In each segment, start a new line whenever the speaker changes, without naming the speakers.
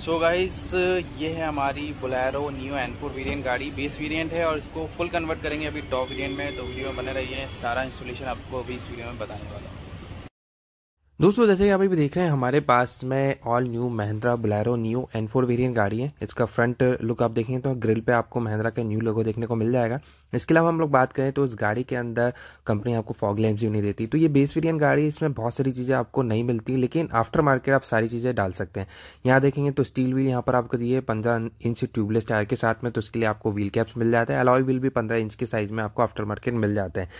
सो so guys ये है हमारी Bolero new N four variant गाड़ी बेस वेरियंट है और इसको फुल कन्वर्ट करेंगे अभी टॉप वेरियंट में तो वीडियो में बने रहिए सारा इंस्टॉलेशन आपको अभी इस वीडियो में बताने वाला हूँ दोस्तों जैसे कि आप अभी देख रहे हैं हमारे पास में all new Mahindra Bolero new N four variant गाड़ी है इसका फ्रंट लुक आप देखेंगे तो ग्रिल पे आपको महिंद्रा का न्यू लोगो देखने को मिल जाएगा इसके अलावा हम लोग बात करें तो इस गाड़ी के अंदर कंपनी आपको फॉग लैम्प भी नहीं देती तो ये बेस वेरियंट गाड़ी इसमें बहुत सारी चीज़ें आपको नहीं मिलती लेकिन आफ्टर मार्केट आप सारी चीज़ें डाल सकते हैं यहाँ देखेंगे तो स्टील व्हील यहाँ पर आपको दिए पंद्रह इंच ट्यूबलेस टायर के साथ में तो उसके लिए आपको व्हील कैप्स मिल जाते हैं अलॉय व्हील भी पंद्रह इंच के साइज़ में आपको आफ्टर मार्केट मिल जाते हैं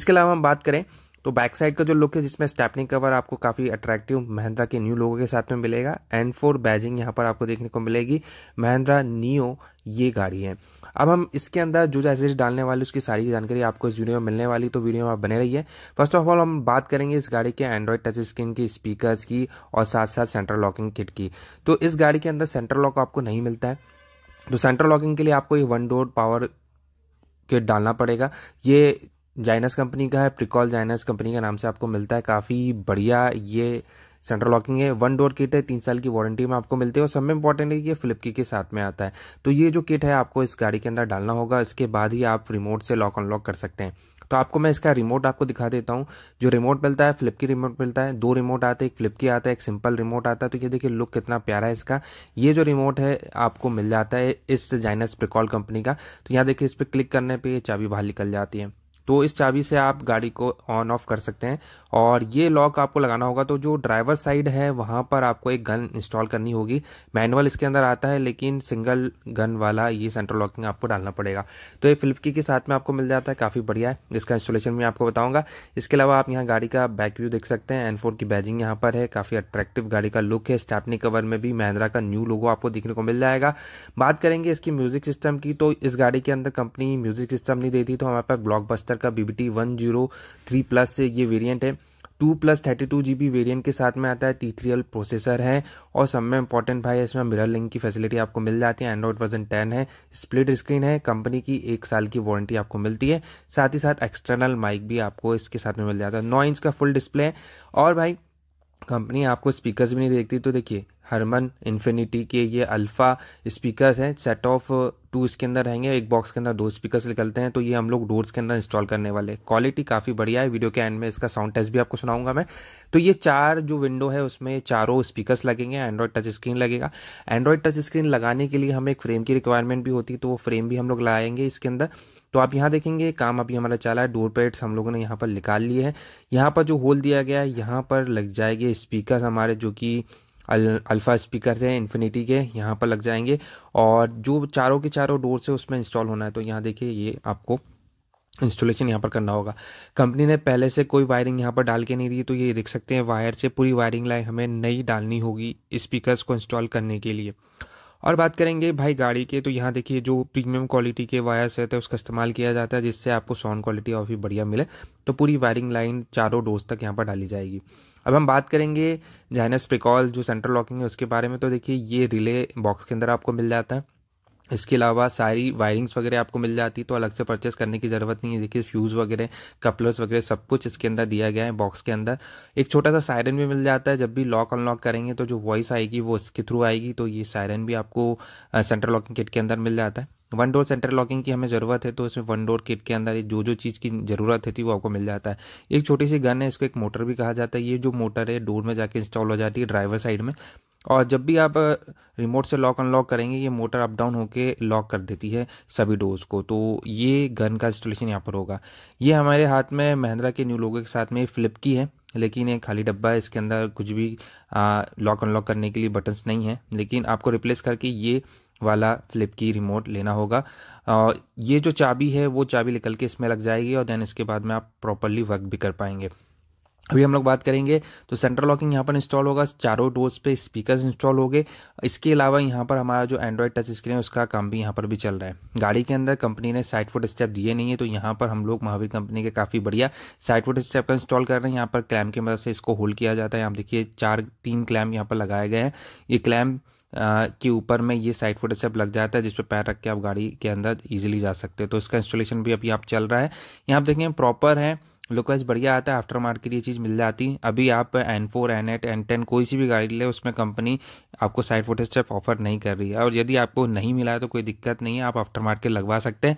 इसके अलावा हम बात करें तो बैक साइड का जो लुक है जिसमें स्टैपनिंग कवर आपको काफ़ी अट्रैक्टिव महिंद्रा के न्यू लोगों के साथ में मिलेगा एन फोर बैजिंग यहाँ पर आपको देखने को मिलेगी महिंद्रा नियो ये गाड़ी है अब हम इसके अंदर जो जैसे डालने वाले उसकी सारी जानकारी आपको इस वीडियो में मिलने वाली तो वीडियो में आप बने रही फर्स्ट ऑफ ऑल हम बात करेंगे इस गाड़ी के एंड्रॉयड टच स्क्रीन की स्पीकर की और साथ साथ सेंट्रल लॉकिंग किट की तो इस गाड़ी के अंदर सेंट्रल लॉक आपको नहीं मिलता है तो सेंट्रल लॉकिंग के लिए आपको ये वन डोर पावर किट डालना पड़ेगा ये जाइनस कंपनी का है प्रिकॉल जाइनस कंपनी का नाम से आपको मिलता है काफ़ी बढ़िया ये सेंट्रल लॉकिंग है वन डोर किट है तीन साल की वारंटी में आपको मिलती है और सब में इंपॉर्टेंट है ये फ्लिपकी के साथ में आता है तो ये जो किट है आपको इस गाड़ी के अंदर डालना होगा इसके बाद ही आप रिमोट से लॉक अनलॉक कर सकते हैं तो आपको मैं इसका रिमोट आपको दिखा देता हूँ जो रिमोट मिलता है फ्लिप की रिमोट मिलता है दो रिमोट आते हैं एक फ्लिप की आता है एक सिंपल रिमोट आता है तो ये देखिए लुक कितना प्यारा है इसका ये जो रिमोट है आपको मिल जाता है इस जाइनस प्रिकॉल कंपनी का तो यहाँ देखिए इस पर क्लिक करने पर चाबी बाहर निकल जाती है तो इस चाबी से आप गाड़ी को ऑन ऑफ कर सकते हैं और ये लॉक आपको लगाना होगा तो जो ड्राइवर साइड है वहाँ पर आपको एक गन इंस्टॉल करनी होगी मैनुअल इसके अंदर आता है लेकिन सिंगल गन वाला ये सेंट्रल लॉकिंग आपको डालना पड़ेगा तो ये फ्लिपकी के साथ में आपको मिल जाता है काफ़ी बढ़िया है जिसका इंस्टॉलेशन मैं आपको बताऊँगा इसके अलावा आप यहाँ गाड़ी का बैक व्यू देख सकते हैं एन की बैजिंग यहाँ पर है काफ़ी अट्रैक्टिव गाड़ी का लुक है स्टैपनी कवर में भी महिंद्रा का न्यू लोगो आपको देखने को मिल जाएगा बात करेंगे इसकी म्यूज़िक सिस्टम की तो इस गाड़ी के अंदर कंपनी म्यूज़िक सिस्टम नहीं देती तो हमारे पास ब्लॉक का BBT one zero three plus ये वेरिएंट है two plus thirty two G B variant के साथ में आता है टी थ्री एल प्रोसेसर है और सब में इंपॉर्टेंट भाई इसमें मिरर लिंक की फैसिलिटी आपको मिल जाती है एंड्रॉइड वर्जन टेन है स्प्लिट स्क्रीन है कंपनी की एक साल की वारंटी आपको मिलती है साथ ही साथ एक्सटर्नल माइक भी आपको इसके साथ में मिल जाता है नौ इंच का फुल डिस्प्ले है और भाई कंपनी आपको स्पीकर्स भी नहीं देखती तो देखिए हरमन इन्फिनिटी के ये अल्फ़ा स्पीकर्स हैं सेट ऑफ टू इसके अंदर रहेंगे एक बॉक्स के अंदर दो स्पीकर्स निकलते हैं तो ये हम लोग डोर्स के अंदर इंस्टॉल करने वाले क्वालिटी काफ़ी बढ़िया है वीडियो के एंड में इसका साउंड टेस्ट भी आपको सुनाऊंगा मैं तो ये चार जो विंडो है उसमें चारों स्पीकर्स लगेंगे एंड्रॉयड टच स्क्रीन लगेगा एंड्रॉयड टच स्क्रीन लगाने के लिए हमें एक फ्रेम की रिक्वायरमेंट भी होती है तो वो फ्रेम भी हम लोग लगाएंगे इसके अंदर तो आप यहाँ देखेंगे काम अभी हमारा चला है डोर पैड्स हम लोगों ने यहाँ पर निकाल लिए हैं यहाँ पर जो होल दिया गया है यहाँ पर लग जाएंगे स्पीकर हमारे जो कि अल्फ़ा स्पीकर है इन्फिनिटी के यहाँ पर लग जाएंगे और जो चारों के चारों डोर से उसमें इंस्टॉल होना है तो यहाँ देखिए ये आपको इंस्टॉलेशन यहाँ पर करना होगा कंपनी ने पहले से कोई वायरिंग यहाँ पर डाल के नहीं दी तो ये देख सकते हैं वायर से पूरी वायरिंग लाइन हमें नई डालनी होगी स्पीकर्स को इंस्टॉल करने के लिए और बात करेंगे भाई गाड़ी के तो यहाँ देखिए जो प्रीमियम क्वालिटी के वायर्स रहते हैं उसका इस्तेमाल किया जाता है जिससे आपको साउंड क्वालिटी और भी बढ़िया मिले तो पूरी वायरिंग लाइन चारों डोज तक यहाँ पर डाली जाएगी अब हम बात करेंगे जाइनस प्रिकॉल जो सेंट्रल लॉकिंग है उसके बारे में तो देखिए ये रिले बॉक्स के अंदर आपको मिल जाता है इसके अलावा सारी वायरिंग्स वगैरह आपको मिल जाती तो अलग से परचेस करने की ज़रूरत नहीं है देखिए फ्यूज़ वगैरह कपलर्स वगैरह सब कुछ इसके अंदर दिया गया है बॉक्स के अंदर एक छोटा सा सायरन भी मिल जाता है जब भी लॉक अनलॉक करेंगे तो जो वॉइस आएगी वो इसके थ्रू आएगी तो ये सायरन भी आपको सेंट्रल लॉकिंग किट के अंदर मिल जाता है वन डोर सेंटर लॉकिंग की हमें ज़रूरत है तो इसमें वन डोर किट के अंदर जो जो चीज़ की ज़रूरत होती थी वो आपको मिल जाता है एक छोटी सी गन है इसको एक मोटर भी कहा जाता है ये जो मोटर है डोर में जाके इंस्टॉल हो जाती है ड्राइवर साइड में और जब भी आप रिमोट से लॉक अनलॉक करेंगे ये मोटर अप डाउन होकर लॉक कर देती है सभी डोर्स को तो ये गन का इंस्टॉलेशन यहाँ पर होगा ये हमारे हाथ में महिंद्रा के न्यू लोगों के साथ में फ्लिप की है लेकिन ये खाली डब्बा है इसके अंदर कुछ भी लॉक अनलॉक करने के लिए बटन्स नहीं है लेकिन आपको रिप्लेस करके ये वाला फ्लिप की रिमोट लेना होगा आ, ये जो चाबी है वो चाबी निकल के इसमें लग जाएगी और देन इसके बाद में आप प्रॉपरली वर्क भी कर पाएंगे अभी हम लोग बात करेंगे तो सेंट्रल लॉकिंग यहाँ पर इंस्टॉल होगा चारों डोज पे स्पीकर्स इंस्टॉल हो गए इसके अलावा यहाँ पर हमारा जो एंड्रॉयड टच स्क्रीन है उसका काम भी यहाँ पर भी चल रहा है गाड़ी के अंदर कंपनी ने साइड फुट स्टेप दिए नहीं है तो यहाँ पर हम लोग महावीर कंपनी के काफ़ी बढ़िया साइड फुट स्टेप का इंस्टॉल कर रहे हैं यहाँ पर क्लैम की मदद से इसको होल्ड किया जाता है यहाँ देखिए चार तीन क्लैम यहाँ पर लगाए गए हैं ये क्लैम्प के ऊपर में ये साइड फुट स्टेप लग जाता है जिस पर पैर रख के आप गाड़ी के अंदर ईजिली जा सकते हो तो इसका इंस्टॉलेशन भी अभी आप चल रहा है यहाँ आप देखें प्रॉपर है लुकस बढ़िया आता है आफ्टर मार्केट ये चीज़ मिल जाती अभी आप N four N eight N ten कोई सी भी गाड़ी ले उसमें कंपनी आपको साइड फोटो स्टेप ऑफर नहीं कर रही है और यदि आपको नहीं मिला है तो कोई दिक्कत नहीं है आप आफ्टर मार्केट लगवा सकते हैं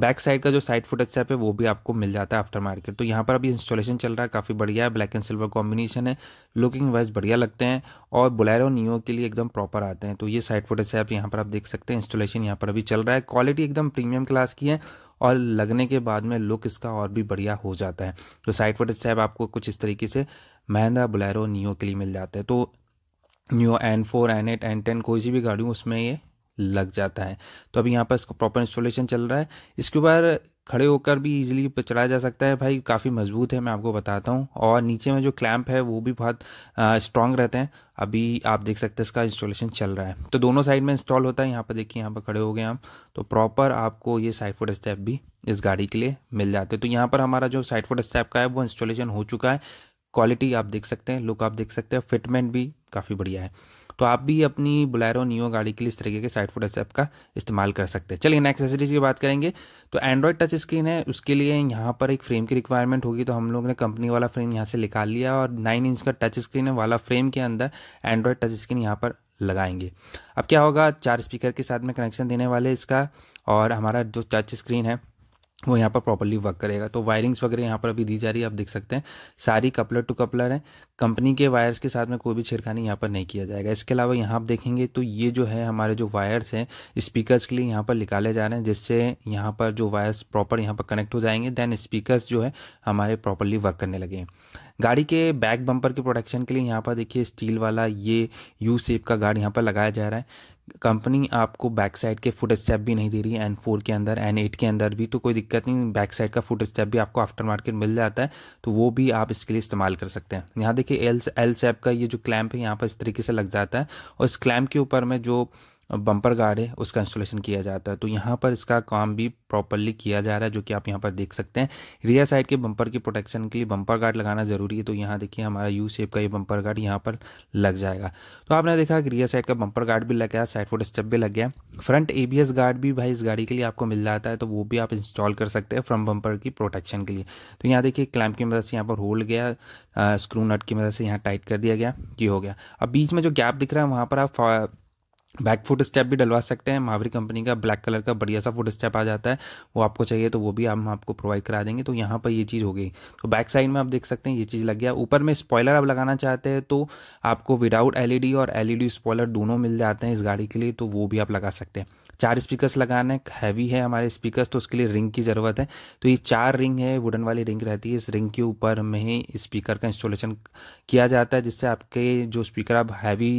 बैक साइड का जो साइड फुट स्टैप है वो भी आपको मिल जाता है आफ्टर मार्केट तो यहाँ पर अभी इंस्टॉलेशन चल रहा है काफ़ी बढ़िया है ब्लैक एंड सिल्वर कॉम्बिनेशन है लुकिंग वाइज बढ़िया लगते हैं और बुलेरो नियो के लिए एकदम प्रॉपर आते हैं तो ये साइड फुट है यहाँ पर आप देख सकते हैं इंस्टॉलेशन यहाँ पर अभी चल रहा है क्वालिटी एकदम प्रीमियम क्लास की है और लगने के बाद में लुक इसका और भी बढ़िया हो जाता है तो साइड फुट स्टैप आपको कुछ इस तरीके से महंदा बुलेरो नियो के लिए मिल जाता है तो new N four N eight N ten कोई सी भी गाड़ी हो उसमें ये लग जाता है तो अभी यहाँ पर इसका प्रॉपर इंस्टॉलेशन चल रहा है इसके ऊपर खड़े होकर भी इजीली चढ़ाया जा सकता है भाई काफ़ी मजबूत है मैं आपको बताता हूँ और नीचे में जो क्लैम्प है वो भी बहुत स्ट्रांग रहते हैं अभी आप देख सकते हैं इसका इंस्टॉलेशन चल रहा है तो दोनों साइड में इंस्टॉल होता है यहाँ पर देखिए यहाँ पर खड़े हो गए हम तो प्रॉपर आपको ये साइड फुट स्टैप भी इस गाड़ी के लिए मिल जाते हैं तो यहाँ पर हमारा जो साइड फुट स्टैप का है वो इंस्टॉलेशन हो चुका है क्वालिटी आप देख सकते हैं लुक आप देख सकते हैं फिटमेंट भी काफ़ी बढ़िया है तो आप भी अपनी बुलेरो नियो गाड़ी के लिए इस तरीके के साइड फुट एस का इस्तेमाल कर सकते हैं चलिए नेक्स्ट एक्सेसरीज की बात करेंगे तो एंड्रॉयड टच स्क्रीन है उसके लिए यहाँ पर एक फ्रेम की रिक्वायरमेंट होगी तो हम लोग ने कंपनी वाला फ्रेम यहाँ से निकाल लिया और नाइन इंच का टच स्क्रीन वाला फ्रेम के अंदर एंड्रॉयड टच स्क्रीन यहाँ पर लगाएंगे अब क्या होगा चार स्पीकर के साथ में कनेक्शन देने वाले इसका और हमारा जो टच स्क्रीन है वो यहाँ पर प्रॉपरली वर्क करेगा तो वायरिंग्स वगैरह यहाँ पर अभी दी जा रही है आप देख सकते हैं सारी कपलर टू कपलर है कंपनी के वायर्स के साथ में कोई भी छेड़खानी यहाँ पर नहीं किया जाएगा इसके अलावा यहाँ आप देखेंगे तो ये जो है हमारे जो वायर्स हैं स्पीकर्स के लिए यहाँ पर निकाले जा रहे हैं जिससे यहाँ पर जो वायर्स प्रॉपर यहाँ पर कनेक्ट हो जाएंगे देन स्पीकर जो है हमारे प्रॉपरली वर्क करने लगे गाड़ी के बैक बम्पर के प्रोटेक्शन के लिए यहाँ पर देखिए स्टील वाला ये यू सेप का गार्ड यहाँ पर लगाया जा रहा है कंपनी आपको बैक साइड के फुट स्टेप भी नहीं दे रही है एन फोर के अंदर एन एट के अंदर भी तो कोई दिक्कत नहीं बैक साइड का फुट स्टेप भी आपको आफ्टर मार्केट मिल जाता है तो वो भी आप इसके लिए इस्तेमाल कर सकते हैं यहाँ देखिए एल एल सेप का ये जो क्लैम्प है यहाँ पर इस तरीके से लग जाता है और इस क्लैम्प के ऊपर में जो बम्पर गार्ड है उसका इंस्टॉलेशन किया जाता है तो यहाँ पर इसका काम भी प्रॉपरली किया जा रहा है जो कि आप यहाँ पर देख सकते हैं रियर साइड के बम्पर की प्रोटेक्शन के लिए बम्पर गार्ड लगाना ज़रूरी है तो यहाँ देखिए हमारा यू शेप का ये बम्पर गार्ड यहाँ पर लग जाएगा तो आपने देखा कि रियर साइड का बम्पर गार्ड भी लग गया साइड फुट स्टेप भी लग गया फ्रंट ए गार्ड भी भाई इस गाड़ी के लिए आपको मिल जाता है तो वो भी आप इंस्टॉल कर सकते हैं फ्रंट बम्पर की प्रोटेक्शन के लिए तो यहाँ देखिए क्लैम्प की मदद से यहाँ पर होल्ड गया स्क्रू नट की मदद से यहाँ टाइट कर दिया गया ये हो गया अब बीच में जो गैप दिख रहा है वहाँ पर आप बैक फुट स्टेप भी डलवा सकते हैं महावरी कंपनी का ब्लैक कलर का बढ़िया सा फुट स्टेप आ जाता है वो आपको चाहिए तो वो भी हम आपको प्रोवाइड करा देंगे तो यहाँ पर ये चीज़ हो गई तो बैक साइड में आप देख सकते हैं ये चीज़ लग गया ऊपर में स्पॉयलर आप लगाना चाहते हैं तो आपको विदाउट एलईडी e और एलईडी स्पॉयलर e दोनों मिल जाते हैं इस गाड़ी के लिए तो वो भी आप लगा सकते हैं चार स्पीकर्स लगाने हैवी है हमारे स्पीकर्स तो उसके लिए रिंग की ज़रूरत है तो ये चार रिंग है वुडन वाली रिंग रहती है इस रिंग के ऊपर में ही स्पीकर का इंस्टॉलेशन किया जाता है जिससे आपके जो स्पीकर आप हैवी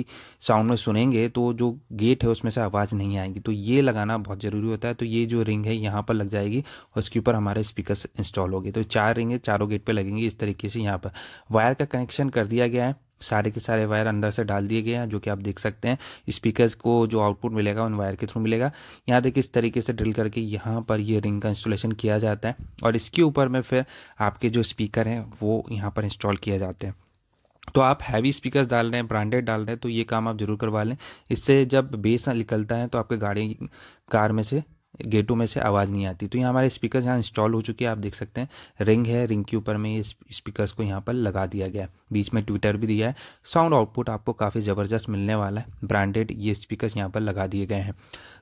साउंड में सुनेंगे तो जो गेट है उसमें से आवाज़ नहीं आएगी तो ये लगाना बहुत ज़रूरी होता है तो ये जो रिंग है यहाँ पर लग जाएगी और उसके ऊपर हमारे स्पीकर इंस्टॉल होगी तो चार रिंग है चारों गेट पर लगेंगी इस तरीके से यहाँ पर वायर का कनेक्शन कर दिया गया है सारे के सारे वायर अंदर से डाल दिए गए हैं जो कि आप देख सकते हैं स्पीकर्स को जो आउटपुट मिलेगा उन वायर के थ्रू मिलेगा यहाँ देखिए इस तरीके से ड्रिल करके यहाँ पर ये रिंग का इंस्टॉलेशन किया जाता है और इसके ऊपर में फिर आपके जो स्पीकर हैं वो यहाँ पर इंस्टॉल किए जाते हैं तो आप हैवी स्पीकर्स डाल रहे हैं ब्रांडेड डाल रहे हैं तो ये काम आप ज़रूर करवा लें इससे जब बेस निकलता है तो आपके गाड़ी कार में से गेटों में से आवाज़ नहीं आती तो यहाँ हमारे स्पीकर्स यहाँ इंस्टॉल हो चुके हैं आप देख सकते हैं रिंग है रिंग के ऊपर में ये स्पीकर्स को यहाँ पर लगा दिया गया है बीच में ट्विटर भी दिया है साउंड आउटपुट आपको काफ़ी ज़बरदस्त मिलने वाला है ब्रांडेड ये स्पीकर्स यहाँ पर लगा दिए गए हैं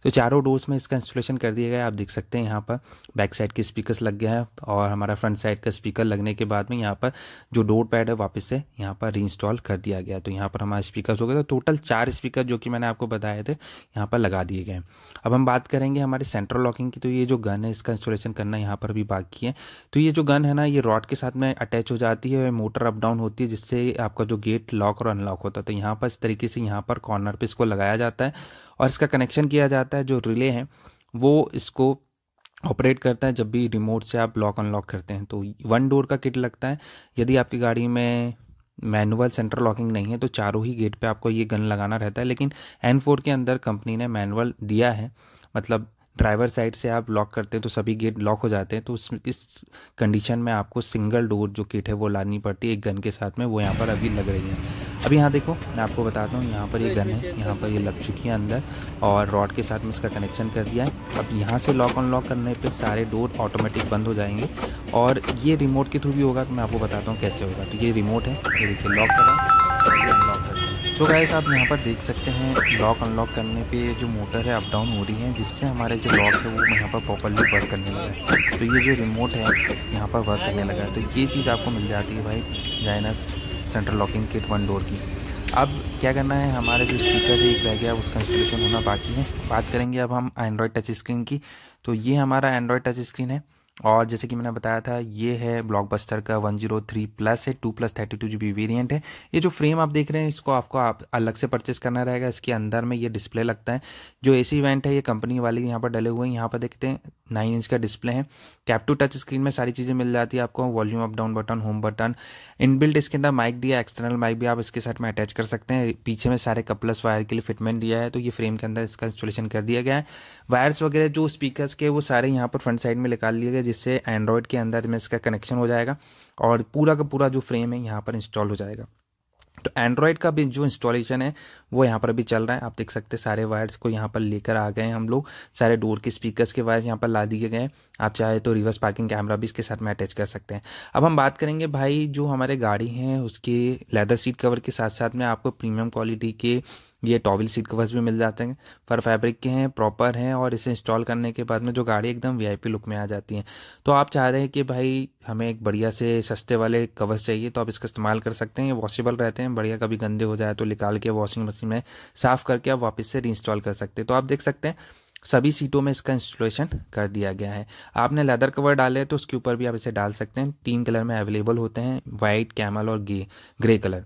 तो चारों डोर्स में इसका इंस्टॉलेशन कर दिया गया है आप देख सकते हैं यहाँ पर बैक साइड के स्पीकर्स लग गया है और हमारा फ्रंट साइड का स्पीकर लगने के बाद में यहाँ पर जो डोर पैड है वापस से यहाँ पर रीइंस्टॉल कर दिया गया तो यहाँ पर हमारे स्पीकर हो गए तो टोटल चार स्पीकर जो कि मैंने आपको बताए थे यहाँ पर लगा दिए गए अब हम बात करेंगे हमारे सेंट्रल लॉकिंग की तो ये जो गन है इसका इंस्टॉलेशन करना यहाँ पर भी बाकी है तो ये जो गन है ना ये रॉड के साथ में अटैच हो जाती है मोटर अप डाउन होती है जिससे आपका जो गेट लॉक और अनलॉक होता है तो यहाँ पर इस तरीके से यहाँ पर कॉर्नर पर इसको लगाया जाता है और इसका कनेक्शन किया जाता है जो रिले है वो इसको ऑपरेट करता है जब भी रिमोट से आप लॉक अनलॉक करते हैं तो वन डोर का किट लगता है यदि आपकी गाड़ी में मैनुअल सेंटर लॉकिंग नहीं है तो चारों ही गेट पे आपको ये गन लगाना रहता है लेकिन एन फोर के अंदर कंपनी ने मैनुअल दिया है मतलब ड्राइवर साइड से आप लॉक करते हैं तो सभी गेट लॉक हो जाते हैं तो उस इस कंडीशन में आपको सिंगल डोर जो किट है वो लानी पड़ती है एक गन के साथ में वो यहाँ पर अभी लग रही है अब यहाँ देखो मैं आपको बताता हूँ यहाँ पर ये गन है यहाँ पर ये यह लग चुकी है अंदर और रॉड के साथ में इसका कनेक्शन कर दिया है अब यहाँ से लॉक अनलॉक करने पर सारे डोर ऑटोमेटिक बंद हो जाएंगे और ये रिमोट के थ्रू भी होगा तो मैं आपको बताता हूँ कैसे होगा तो ये रिमोट है ये देखिए लॉक करें तो so गाइस आप यहाँ पर देख सकते हैं लॉक अनलॉक करने पे जो मोटर है अप डाउन हो रही है जिससे हमारे जो लॉक है वो यहाँ पर प्रॉपरली वर्क करने लगा है तो ये जो रिमोट है यहाँ पर वर्क करने लगा है तो ये चीज़ आपको मिल जाती है भाई जाइनस central locking kit one door की अब क्या करना है हमारे जो स्पीकर है एक रह गया उसका इंस्टॉलेशन होना बाकी है बात करेंगे अब हम एंड्रॉयड टच स्क्रीन की तो ये हमारा एंड्रॉयड टच स्क्रीन है और जैसे कि मैंने बताया था ये है ब्लॉकबस्टर का 103 प्लस है 2 plus thirty two G variant है ये जो फ्रेम आप देख रहे हैं इसको आपको आप अलग से परचेस करना रहेगा इसके अंदर में ये डिस्प्ले लगता है जो ए सी इवेंट है ये कंपनी वाले यहाँ पर डले हुए हैं यहाँ पर देखते हैं नाइन इंच का डिस्प्ले है कैप टू टच स्क्रीन में सारी चीज़ें मिल जाती है आपको volume up down button home button inbuilt इसके अंदर माइक दिया एक्सटर्नल माइक भी आप इसके साथ में अटैच कर सकते हैं पीछे में सारे कपलस वायर के लिए फिटमेंट दिया है तो ये फ्रेम के अंदर इसका इंस्टॉलेशन कर दिया गया है वायर्स वगैरह जो स्पीकर्स के वो सारे यहाँ पर फ्रंट साइड में निकाल लिए गए जिससे एंड्रॉयड के अंदर में इसका कनेक्शन हो जाएगा और पूरा का पूरा जो फ्रेम है यहाँ पर इंस्टॉल हो जाएगा तो एंड्रॉयड का भी जो इंस्टॉलेशन है वो यहाँ पर अभी चल रहा है आप देख सकते हैं सारे वायर्स को यहाँ पर लेकर आ गए हैं हम लोग सारे डोर के स्पीकर्स के वायर्स यहाँ पर ला दिए गए हैं आप चाहे तो रिवर्स पार्किंग कैमरा भी इसके साथ में अटैच कर सकते हैं अब हम बात करेंगे भाई जो हमारे गाड़ी हैं उसके लेदर सीट कवर के साथ साथ में आपको प्रीमियम क्वालिटी के ये टॉवल सीट कवर्स भी मिल जाते हैं फर फैब्रिक के हैं प्रॉपर हैं और इसे इंस्टॉल करने के बाद में जो गाड़ी एकदम वीआईपी लुक में आ जाती है तो आप चाह रहे हैं कि भाई हमें एक बढ़िया से सस्ते वाले कवर्स चाहिए तो आप इसका इस्तेमाल कर सकते हैं ये वॉशेबल रहते हैं बढ़िया कभी गंदे हो जाए तो निकाल के वॉशिंग मशीन में साफ़ करके आप वापस से रिंस्टॉल कर सकते हैं तो आप देख सकते हैं सभी सीटों में इसका इंस्टॉलेशन कर दिया गया है आपने लेदर कवर डाले तो उसके ऊपर भी आप इसे डाल सकते हैं तीन कलर में अवेलेबल होते हैं वाइट कैमल और ग्रे कलर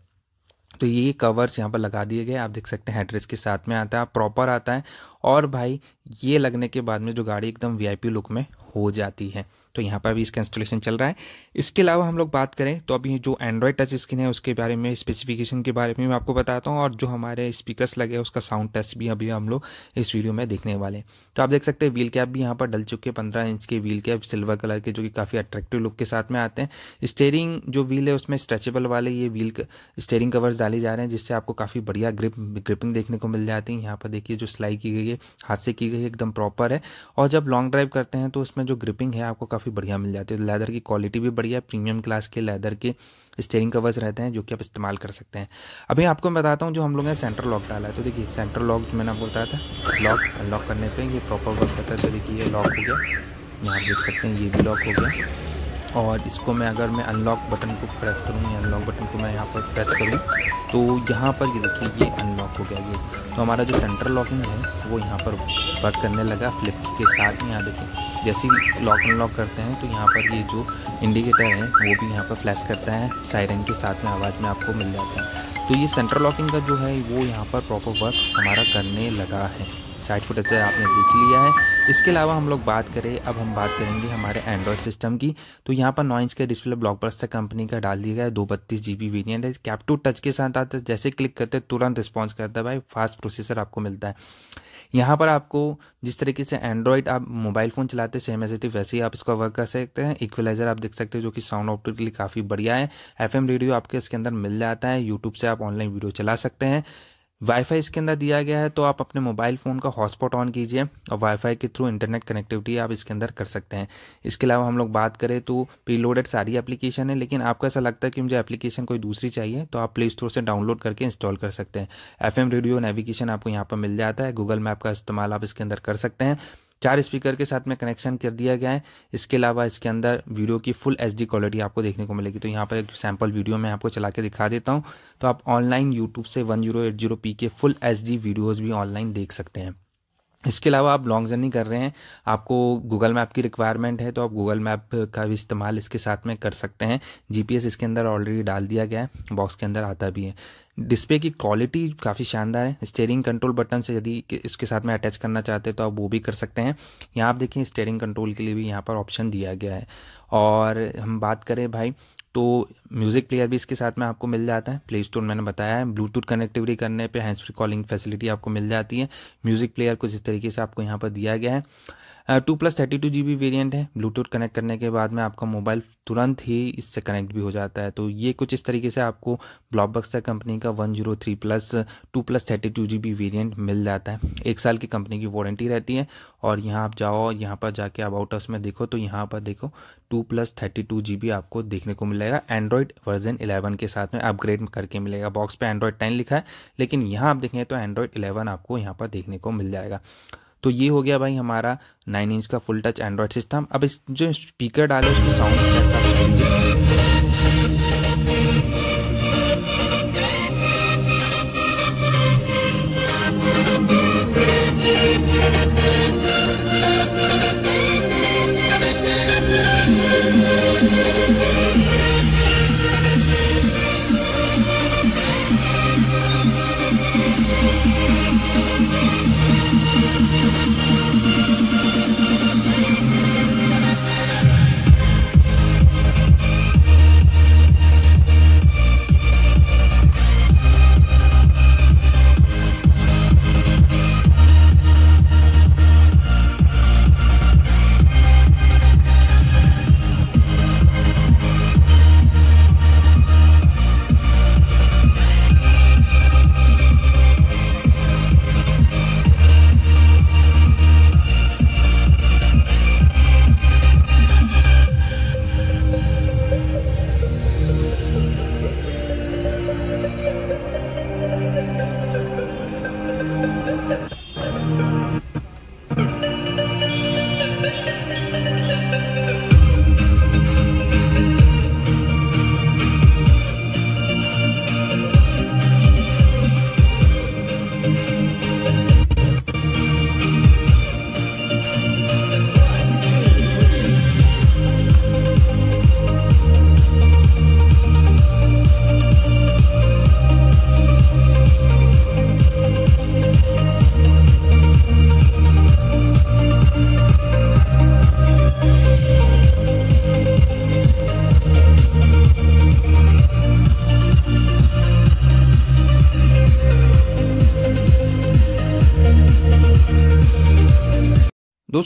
तो ये कवर्स यहाँ पर लगा दिए गए आप देख सकते हैं हेडरेस के साथ में आता है प्रॉपर आता है और भाई ये लगने के बाद में जो गाड़ी एकदम वीआईपी लुक में हो जाती है तो यहाँ पर भी इसका इंस्टॉलेशन चल रहा है इसके अलावा हम लोग बात करें तो अभी जो एंड्रॉयड टच स्क्रीन है उसके बारे में स्पेसिफिकेशन के बारे में मैं आपको बताता हूँ और जो हमारे स्पीकर्स लगे हैं उसका साउंड टेस्ट भी अभी हम लोग इस वीडियो में देखने वाले हैं तो आप देख सकते हैं व्हील कैप भी यहाँ पर डल चुके हैं पंद्रह इंच के व्हील कैप सिल्वर कलर के जो कि काफ़ी अट्रैक्टिव लुक के साथ में आते हैं स्टेयरिंग जो व्हील है उसमें स्ट्रेचेबल वाले ये व्हील स्टेयरिंग कवर्स डाले जा रहे हैं जिससे आपको काफ़ी बढ़िया ग्रिप ग्रिपिंग देखने को मिल जाती है यहाँ पर देखिए जो सिलाई की गई है हाथ से की गई है एकदम प्रॉपर है और जब लॉन्ग ड्राइव करते हैं तो उसमें जो ग्रिपिंग है आपको काफ़ी बढ़िया मिल जाती है तो लेदर की क्वालिटी भी बढ़िया है प्रीमियम क्लास के लेदर के स्टेयरिंग कवर्स रहते हैं जो कि आप इस्तेमाल कर सकते हैं अभी आपको मैं बताता हूँ जो हम लोग ने सेंटर लॉक डाला है तो देखिए सेंटर लॉक जो मैंने आपको बताया था लॉक अनलॉक करने पर ये प्रॉपर वर्क करता है तो देखिए ये लॉक हो गया यहाँ आप देख सकते हैं ये भी लॉक हो गया और इसको मैं अगर मैं अनलॉक बटन को प्रेस करूँ या अनलॉक बटन को मैं यहाँ पर प्रेस करूँ तो यहाँ पर ये देखिए ये अनलॉक हो गया ये तो हमारा जो सेंट्रल लॉकिंग है वो यहाँ पर वर्क करने लगा फ्लिप के साथ ही यहाँ देखें जैसे ही लॉक अनलॉक करते हैं तो यहाँ पर ये जो इंडिकेटर है वो भी यहाँ पर फ्लैश करता है साइरन के साथ में आवाज़ में आपको मिल जाता है तो ये सेंट्रल लॉकिंग का जो है वो यहाँ पर प्रॉपर वर्क हमारा करने लगा है साइड फुटेज से आपने देख लिया है इसके अलावा हम लोग बात करें अब हम बात करेंगे हमारे एंड्रॉयड सिस्टम की तो यहाँ पर नौ इंच का डिस्प्ले ब्लॉकबस्टर कंपनी का डाल दिया गया है दो बत्तीस जी बी वेरियंट है कैप्टू टच के साथ आता है जैसे क्लिक करते हैं तुरंत रिस्पॉन्स करता है भाई फास्ट प्रोसेसर आपको मिलता है यहाँ पर आपको जिस तरीके से एंड्रॉयड आप मोबाइल फ़ोन चलाते हैं सेम एज वैसे ही आप इसका वर्क कर सकते हैं इक्वलाइजर आप देख सकते हो जो कि साउंड ऑप्टिक के लिए काफ़ी बढ़िया है एफ रेडियो आपके इसके अंदर मिल जाता है यूट्यूब से आप ऑनलाइन वीडियो चला सकते हैं वाईफाई इसके अंदर दिया गया है तो आप अपने मोबाइल फ़ोन का हॉटस्पॉट ऑन कीजिए और वाईफाई के थ्रू इंटरनेट कनेक्टिविटी आप इसके अंदर कर सकते हैं इसके अलावा हम लोग बात करें तो प्रीलोडेड सारी एप्लीकेशन है लेकिन आपको ऐसा लगता है कि मुझे एप्लीकेशन कोई दूसरी चाहिए तो आप प्ले स्टोर से डाउनलोड करके इंस्टॉल कर सकते हैं एफ रेडियो नेविगेशन आपको यहाँ पर मिल जाता है गूगल मैप का इस्तेमाल आप इसके अंदर कर सकते हैं चार स्पीकर के साथ में कनेक्शन कर दिया गया है इसके अलावा इसके अंदर वीडियो की फुल एच क्वालिटी आपको देखने को मिलेगी तो यहाँ पर एक सैम्पल वीडियो मैं आपको चला के दिखा देता हूँ तो आप ऑनलाइन यूट्यूब से one zero eight zero P के फुल एच वीडियोज़ भी ऑनलाइन देख सकते हैं इसके अलावा आप लॉन्ग जर्नी कर रहे हैं आपको गूगल मैप की रिक्वायरमेंट है तो आप गूगल मैप का भी इस्तेमाल इसके साथ में कर सकते हैं जीपीएस इसके अंदर ऑलरेडी डाल दिया गया है बॉक्स के अंदर आता भी है डिस्प्ले की क्वालिटी काफ़ी शानदार है स्टेयरिंग कंट्रोल बटन से यदि इसके साथ में अटैच करना चाहते हैं तो आप वो भी कर सकते हैं यहाँ आप देखिए स्टेयरिंग कंट्रोल के लिए भी यहाँ पर ऑप्शन दिया गया है और हम बात करें भाई तो म्यूज़िक प्लेयर भी इसके साथ में आपको मिल जाता है प्ले स्टोर मैंने बताया है ब्लूटूथ कनेक्टिविटी करने पे हैंड्स फ्री कॉलिंग फैसिलिटी आपको मिल जाती है म्यूज़िक प्लेयर कुछ इस तरीके से आपको यहाँ पर दिया गया है two plus thirty two G B variant है ब्लूटूथ कनेक्ट करने के बाद में आपका मोबाइल तुरंत ही इससे कनेक्ट भी हो जाता है तो ये कुछ इस तरीके से आपको ब्लॉकबक्सर कंपनी का one zero three plus two plus thirty two G B variant मिल जाता है एक साल की कंपनी की वारंटी रहती है और यहाँ आप जाओ यहाँ पर जाके अबाउटर्स में देखो तो यहाँ पर देखो two plus thirty two G B आपको देखने को मिलेगा एंड्रॉयड एंड्रॉयड वर्जन 11 के साथ में अपग्रेड करके मिलेगा बॉक्स पे एंड्रॉयड 10 लिखा है लेकिन यहाँ आप देखें तो एंड्रॉयड 11 आपको यहाँ पर देखने को मिल जाएगा तो ये हो गया भाई हमारा नाइन इंच का फुल टच एंड्रॉयड सिस्टम अब इस जो स्पीकर डाले उसकी साउंड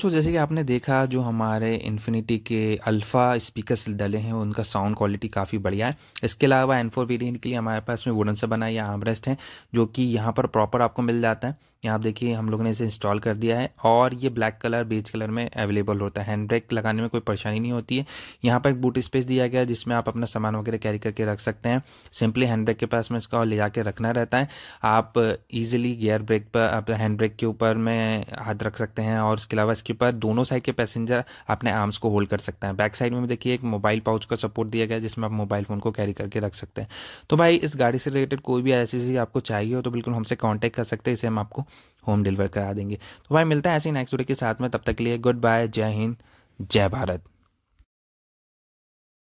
दोस्तों जैसे कि आपने देखा जो हमारे इन्फिनिटी के अल्फ़ा स्पीकर्स डले हैं उनका साउंड क्वालिटी काफ़ी बढ़िया है इसके अलावा एन फोर वेरियंट के लिए हमारे पास में वुडन से बना या आमरेस्ट है जो कि यहाँ पर प्रॉपर आपको मिल जाता है यहाँ आप देखिए हम लोगों ने इसे इंस्टॉल कर दिया है और ये ब्लैक कलर बेज कलर में अवेलेबल होता है हैंड ब्रेक लगाने में कोई परेशानी नहीं होती है यहाँ पर एक बूट स्पेस दिया गया है जिसमें आप अपना सामान वगैरह कैरी करके रख सकते हैं सिंपली हैंड ब्रेक के पास में इसका ले जाके रखना रहता है आप ईजिली गियर ब्रेक पर अपने हैंड ब्रेक के ऊपर में हाथ रख सकते हैं और उसके अलावा इसके ऊपर दोनों साइड के पैसेंजर अपने आर्म्स को होल्ड कर सकते हैं बैक साइड में देखिए एक मोबाइल पाउच का सपोर्ट दिया गया है जिसमें आप मोबाइल फ़ोन को कैरी करके रख सकते हैं तो भाई इस गाड़ी से रिलेटेड कोई भी ऐसी चीज़ आपको चाहिए हो तो बिल्कुल हमसे कॉन्टैक्ट कर सकते हैं इसे हम आपको होम डिलीवर करा देंगे तो भाई मिलता है ऐसे नेक्स्ट वीडियो के साथ में तब तक के लिए गुड बाय जय हिंद जय भारत